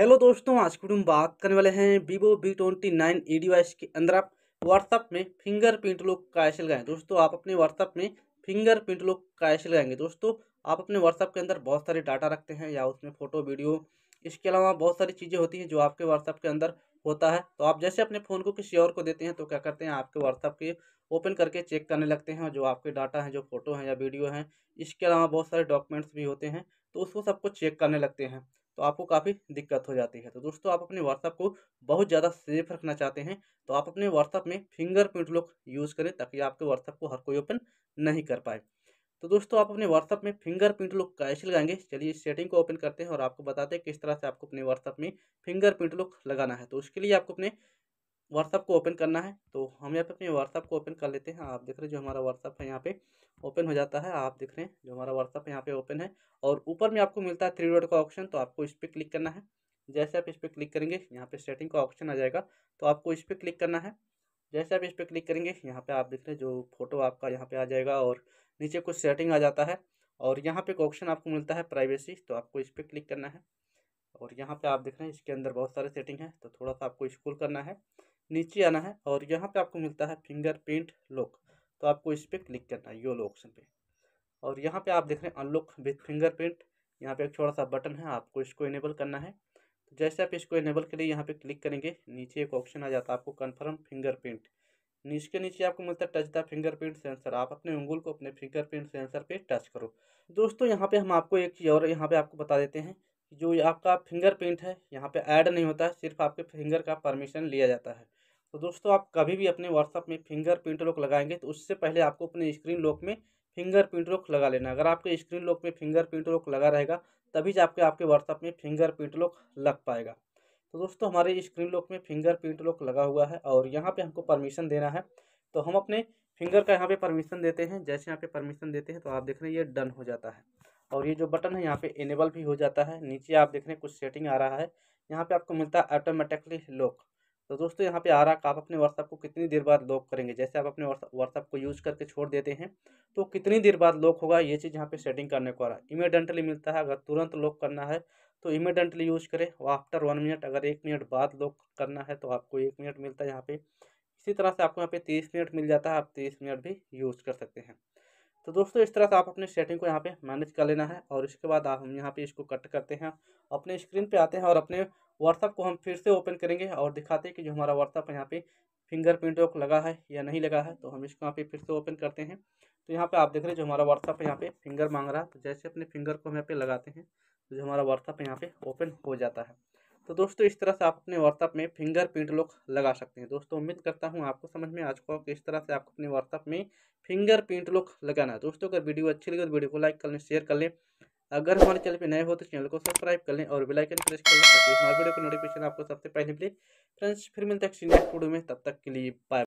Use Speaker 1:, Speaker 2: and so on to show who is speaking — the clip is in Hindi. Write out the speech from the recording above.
Speaker 1: हेलो दोस्तों आज की हम बात करने वाले हैं Vivo V twenty nine E device के अंदर आप व्हाट्सअप में फिंगर प्रिंट लॉक कैसे लगाएं दोस्तों आप अपने व्हाट्सअप में फिंगर प्रिंट लॉक कैसे लगाएंगे दोस्तों आप अपने व्हाट्सअप के अंदर बहुत सारे डाटा रखते हैं या उसमें फ़ोटो वीडियो इसके अलावा बहुत सारी चीज़ें होती हैं जो आपके व्हाट्सअप के अंदर होता है तो आप जैसे अपने फ़ोन को किसी और को देते हैं तो क्या करते हैं आपके व्हाट्सअप के ओपन करके चेक करने लगते हैं जो आपके डाटा हैं जो फ़ोटो हैं या वीडियो हैं इसके अलावा बहुत सारे डॉक्यूमेंट्स भी होते हैं तो उसको सबको चेक करने लगते हैं तो आपको काफ़ी दिक्कत हो जाती है तो दोस्तों आप अपने व्हाट्सअप को बहुत ज़्यादा सेफ रखना चाहते हैं तो आप अपने व्हाट्सअप में फिंगरप्रिंट लुक यूज़ करें ताकि आपके व्हाट्सअप को हर कोई ओपन नहीं कर पाए तो दोस्तों आप अपने व्हाट्सअप में फिंगरप्रिंट लुक कैसे लगाएंगे चलिए इस सेटिंग को ओपन करते हैं और आपको बताते हैं किस तरह से आपको अपने व्हाट्सअप में फिंगरप्रिंट लुक लगाना है तो उसके लिए आपको अपने व्हाट्सअप को ओपन करना है तो हम यहाँ पे अपने व्हाट्सअप को ओपन कर लेते हैं आप देख रहे हैं जो हमारा व्हाट्सअप है यहाँ पे ओपन हो जाता है आप देख रहे हैं जो हमारा व्हाट्सअप यहाँ पे ओपन है और ऊपर में आपको मिलता है थ्री डॉट का ऑप्शन तो आपको इस पर क्लिक करना है जैसे आप इस पर क्लिक करेंगे यहाँ पे सेटिंग का ऑप्शन आ जाएगा तो आपको इस पर क्लिक करना है जैसे आप इस पर क्लिक करेंगे यहाँ पे आप देख रहे हैं जो फोटो आपका यहाँ पे आ जाएगा और नीचे कुछ सेटिंग आ जाता है और यहाँ पे एक ऑप्शन आपको मिलता है प्राइवेसी तो आपको इस पर क्लिक करना है और यहाँ पे आप देख रहे हैं इसके अंदर बहुत सारे सेटिंग है तो थोड़ा सा आपको स्कूल करना है नीचे आना है और यहाँ पे आपको मिलता है फिंगरप्रिंट लॉक तो आपको इस पर क्लिक करना है योलो ऑप्शन पे और यहाँ पे आप देख रहे हैं अनलॉक विथ फिंगरप्रिंट यहाँ पे एक छोटा सा बटन है आपको इसको इनेबल करना है तो जैसे आप इसको इनेबल के लिए यहाँ पे क्लिक करेंगे नीचे एक ऑप्शन आ जाता है आपको कन्फर्म फिंगरप्रिंट इसके नीचे आपको मिलता है टच द फिंगरप्रिंट सेंसर आप अपने उंगुल को अपने फिंगरप्रिंट सेंसर पर टच करो दोस्तों यहाँ पे हम आपको एक चीज़ और यहाँ पे आपको बता देते हैं जो आपका फिंगरप्रिंट है यहाँ पे ऐड नहीं होता सिर्फ आपके फिंगर का परमिशन लिया जाता है तो दोस्तों आप कभी भी अपने व्हाट्सअप में फिंगर प्रिंट लॉक लगाएंगे तो उससे पहले आपको अपने स्क्रीन लॉक में फिंगर प्रिंट लॉक लगा लेना अगर आपके स्क्रीन लॉक में फिंगर प्रिंट लॉक लगा रहेगा तभी आपके आपके व्हाट्सअप में फिंगर प्रिंट लॉक लग पाएगा तो दोस्तों हमारे स्क्रीन लॉक में फिंगर प्रिंट लॉक लगा हुआ है और यहाँ पर हमको परमिशन देना है तो हम अपने फिंगर का यहाँ पर परमिशन देते हैं जैसे यहाँ पे परमिशन देते हैं तो आप देख रहे हैं ये डन हो जाता है और ये जो बटन है यहाँ पर इनेबल भी हो जाता है नीचे आप देख रहे हैं कुछ सेटिंग आ रहा है यहाँ पर आपको मिलता है ऑटोमेटिकली लॉक तो दोस्तों यहाँ पे आ रहा है आप अपने व्हाट्सअप को कितनी देर बाद लॉक करेंगे जैसे आप अपने व्हाट्सअप को यूज़ करके छोड़ देते हैं तो कितनी देर बाद लॉक होगा ये चीज़ यहाँ पे सेटिंग करने को आ रहा है इमीडेंटली मिलता है अगर तुरंत लॉक करना है तो इमीडेंटली यूज़ करें और आफ्टर वन मिनट अगर एक मिनट बाद लॉक करना है तो आपको एक मिनट मिलता है यहाँ पर इसी तरह से आपको यहाँ पे तीस मिनट मिल जाता है आप तीस मिनट भी यूज़ कर सकते हैं तो दोस्तों इस तरह से आप अपने सेटिंग को यहाँ पे मैनेज कर लेना है और इसके बाद आप हम यहाँ पे इसको कट करते हैं अपने स्क्रीन पे आते हैं और अपने व्हाट्सअप को हम फिर से ओपन करेंगे और दिखाते हैं कि जो हमारा व्हाट्सअप यहाँ पे फिंगरप्रिंट लगा है या नहीं लगा है तो हम इसको यहाँ पे फिर से ओपन करते हैं तो यहाँ पर आप देख रहे जो हमारा व्हाट्सअप है यहाँ पे फिंगर मांग रहा है तो जैसे अपने फिंगर को हम यहाँ पे लगाते हैं तो जो हमारा व्हाट्सअप यहाँ पे ओपन हो जाता है तो दोस्तों इस तरह से आप अपने व्हाट्सअप में फिंगर प्रिंट लॉक लगा सकते हैं दोस्तों उम्मीद करता हूँ आपको समझ में आ चुका हो कि इस तरह से आपको अपने व्हाट्सअप में फिंगर प्रिंट लॉक लगाना है दोस्तों अगर वीडियो अच्छी लगे तो वीडियो को लाइक कर लें शेयर कर लें अगर हमारे चैनल पर नए हो तो चैनल को सब्सक्राइब कर लें और बेलाइकन प्रेस कर लें ताकि हमारे वीडियो की नोटिफिकेशन आपको सबसे पहले मिले फ्रेंड्स फिर मिलते हैं नेक्स्ट वीडियो में तब तक के लिए बाय